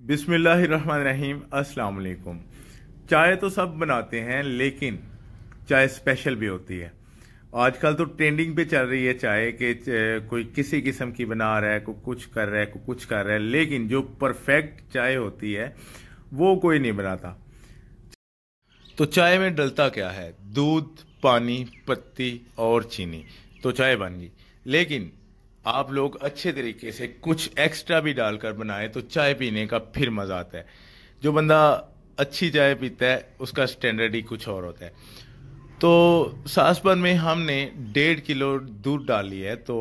अस्सलाम वालेकुम चाय तो सब बनाते हैं लेकिन चाय स्पेशल भी होती है आजकल तो ट्रेंडिंग पे चल रही है चाय कि कोई किसी किस्म की बना रहा है कोई कुछ कर रहा है कोई कुछ कर रहा है लेकिन जो परफेक्ट चाय होती है वो कोई नहीं बनाता तो चाय में डलता क्या है दूध पानी पत्ती और चीनी तो चाय बन गई लेकिन आप लोग अच्छे तरीके से कुछ एक्स्ट्रा भी डालकर बनाएं तो चाय पीने का फिर मज़ा आता है जो बंदा अच्छी चाय पीता है उसका स्टैंडर्ड ही कुछ और होता है तो सासपन में हमने डेढ़ किलो दूध डाल लिया है तो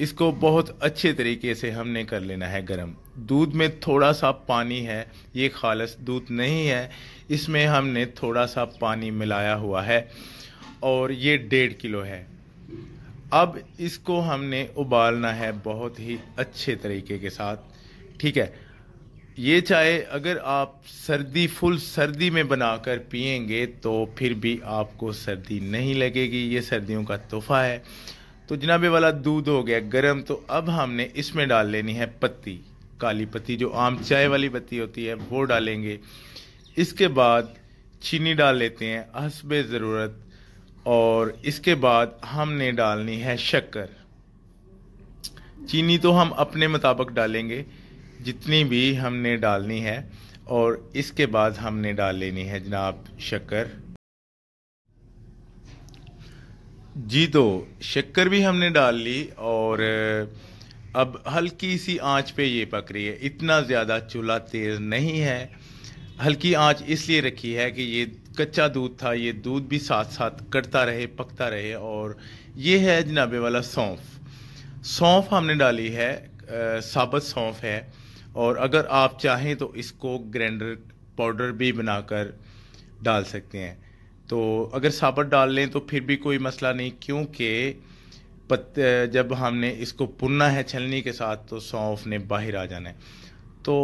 इसको बहुत अच्छे तरीके से हमने कर लेना है गरम दूध में थोड़ा सा पानी है ये खालस दूध नहीं है इसमें हमने थोड़ा सा पानी मिलाया हुआ है और ये डेढ़ किलो है अब इसको हमने उबालना है बहुत ही अच्छे तरीके के साथ ठीक है ये चाय अगर आप सर्दी फुल सर्दी में बनाकर पियेंगे तो फिर भी आपको सर्दी नहीं लगेगी ये सर्दियों का तोहफा है तो जनाबे वाला दूध हो गया गर्म तो अब हमने इसमें डाल लेनी है पत्ती काली पत्ती जो आम चाय वाली पत्ती होती है वो डालेंगे इसके बाद चीनी डाल लेते हैं हसब ज़रूरत और इसके बाद हमने डालनी है शक्कर चीनी तो हम अपने मुताबिक डालेंगे जितनी भी हमने डालनी है और इसके बाद हमने डाल लेनी है जनाब शक्कर जी तो शक्कर भी हमने डाल ली और अब हल्की सी आंच पे ये पक रही है इतना ज़्यादा चूल्हा तेज़ नहीं है हल्की आंच इसलिए रखी है कि ये कच्चा दूध था ये दूध भी साथ साथ कटता रहे पकता रहे और ये है जनाबे वाला सौंफ सौंफ हमने डाली है आ, साबत सौंफ है और अगर आप चाहें तो इसको ग्राइंडर पाउडर भी बनाकर डाल सकते हैं तो अगर साबत डाल लें तो फिर भी कोई मसला नहीं क्योंकि पत जब हमने इसको पुनना है छलनी के साथ तो सौंफ ने बाहर आ जाना है तो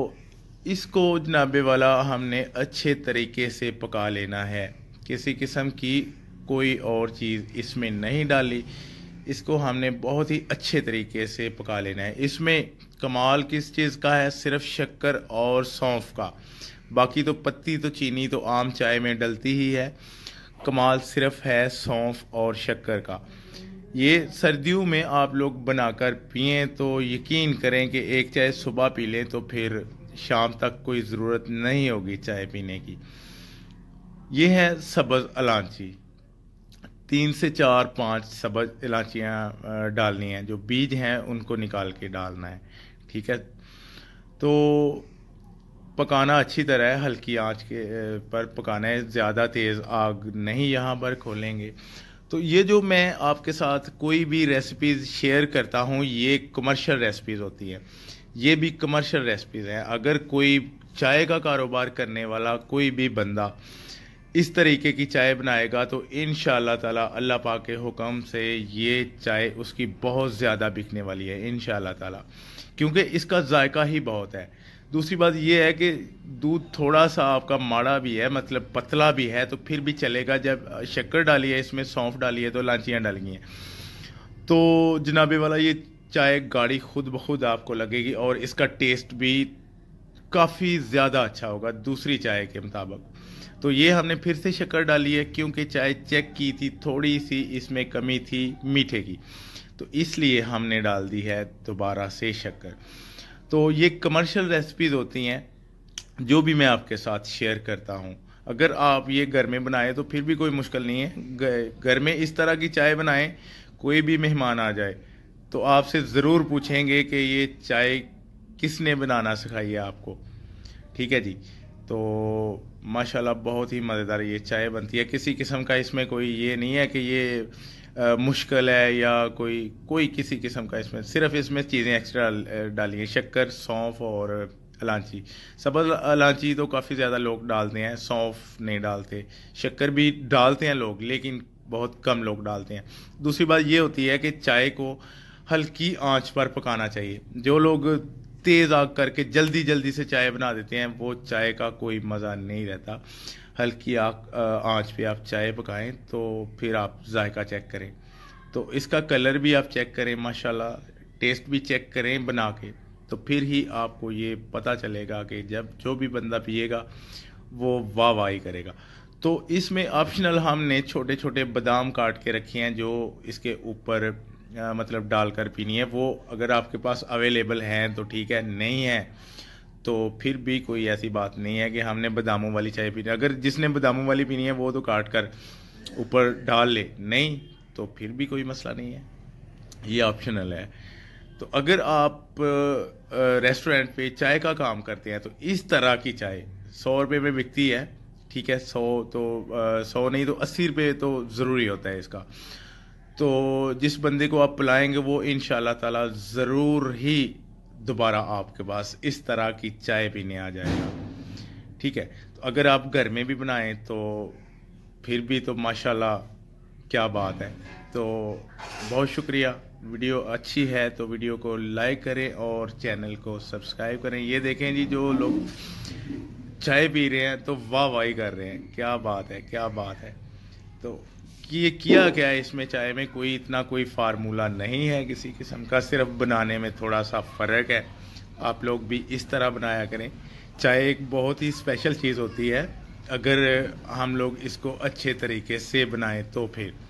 इसको जनाबे वाला हमने अच्छे तरीके से पका लेना है किसी किस्म की कोई और चीज़ इसमें नहीं डाली इसको हमने बहुत ही अच्छे तरीके से पका लेना है इसमें कमाल किस चीज़ का है सिर्फ शक्कर और सौंफ का बाकी तो पत्ती तो चीनी तो आम चाय में डलती ही है कमाल सिर्फ है सौंफ और शक्कर का ये सर्दियों में आप लोग बनाकर पिए तो यकीन करें कि एक चाय सुबह पी लें तो फिर शाम तक कोई ज़रूरत नहीं होगी चाय पीने की ये है सबज इलायची तीन से चार पाँच सब्ज़ इलायचियाँ डालनी हैं जो बीज हैं उनको निकाल के डालना है ठीक है तो पकाना अच्छी तरह है हल्की आंच के पर पकाना है ज़्यादा तेज़ आग नहीं यहाँ पर खोलेंगे तो ये जो मैं आपके साथ कोई भी रेसिपीज़ शेयर करता हूँ ये कमर्शियल रेसिपीज़ होती हैं ये भी कमर्शियल रेसिपीज़ हैं अगर कोई चाय का कारोबार करने वाला कोई भी बंदा इस तरीके की चाय बनाएगा तो इन ताला अल्लाह पा के हुक्म से ये चाय उसकी बहुत ज़्यादा बिकने वाली है इन ताला क्योंकि इसका जायका ही बहुत है दूसरी बात यह है कि दूध थोड़ा सा आपका माड़ा भी है मतलब पतला भी है तो फिर भी चलेगा जब शक्कर डाली है इसमें सौंफ डाली है तो लाचियाँ डाली हैं तो जनाबे वाला ये चाय गाढ़ी खुद ब खुद आपको लगेगी और इसका टेस्ट भी काफ़ी ज़्यादा अच्छा होगा दूसरी चाय के मुताबिक तो ये हमने फिर से शक्कर डाली है क्योंकि चाय चेक की थी थोड़ी सी इसमें कमी थी मीठे की तो इसलिए हमने डाल दी है दोबारा से शक्कर तो ये कमर्शियल रेसिपीज़ होती हैं जो भी मैं आपके साथ शेयर करता हूँ अगर आप ये घर में बनाएं तो फिर भी कोई मुश्किल नहीं है घर में इस तरह की चाय बनाएं कोई भी मेहमान आ जाए तो आपसे ज़रूर पूछेंगे कि ये चाय किसने बनाना सिखाई है आपको ठीक है जी तो माशाल्लाह बहुत ही मज़ेदार ये चाय बनती है किसी किस्म का इसमें कोई ये नहीं है कि ये मुश्किल है या कोई कोई किसी किस्म का इसमें सिर्फ इसमें चीज़ें एक्स्ट्रा डाली हैं शक्कर सौंफ और अलांची सब अलांची तो काफ़ी ज़्यादा लोग डालते हैं सौंफ नहीं डालते शक्कर भी डालते हैं लोग लेकिन बहुत कम लोग डालते हैं दूसरी बात ये होती है कि चाय को हल्की आंच पर पकाना चाहिए जो लोग तेज़ आग करके जल्दी जल्दी से चाय बना देते हैं वो चाय का कोई मज़ा नहीं रहता हल्की आँख आँच पे आप चाय पकाएं तो फिर आप जायका चेक करें तो इसका कलर भी आप चेक करें माशाल्लाह टेस्ट भी चेक करें बना के तो फिर ही आपको ये पता चलेगा कि जब जो भी बंदा पिएगा वो वाह ही करेगा तो इसमें ऑप्शनल हमने छोटे छोटे बादाम काट के रखे हैं जो इसके ऊपर मतलब डालकर पीनी है वो अगर आपके पास अवेलेबल हैं तो ठीक है नहीं है तो फिर भी कोई ऐसी बात नहीं है कि हमने बादामों वाली चाय पीनी अगर जिसने बादामों वाली पीनी है वो तो काट कर ऊपर डाल ले नहीं तो फिर भी कोई मसला नहीं है ये ऑप्शनल है तो अगर आप रेस्टोरेंट पे चाय का काम करते हैं तो इस तरह की चाय सौ रुपये में बिकती है ठीक है सौ तो सौ नहीं तो अस्सी रुपये तो ज़रूरी होता है इसका तो जिस बंदे को आप पिलाएंगे वो इन ताला ज़रूर ही दोबारा आपके पास इस तरह की चाय पीने आ जाएगा ठीक है तो अगर आप घर में भी बनाएं तो फिर भी तो माशाल्लाह क्या बात है तो बहुत शुक्रिया वीडियो अच्छी है तो वीडियो को लाइक करें और चैनल को सब्सक्राइब करें ये देखें जी जो लोग चाय पी रहे हैं तो वाह वाही कर रहे हैं क्या बात है क्या बात है तो कि ये किया क्या है इसमें चाय में कोई इतना कोई फार्मूला नहीं है किसी किस्म का सिर्फ बनाने में थोड़ा सा फ़र्क है आप लोग भी इस तरह बनाया करें चाय एक बहुत ही स्पेशल चीज़ होती है अगर हम लोग इसको अच्छे तरीके से बनाएं तो फिर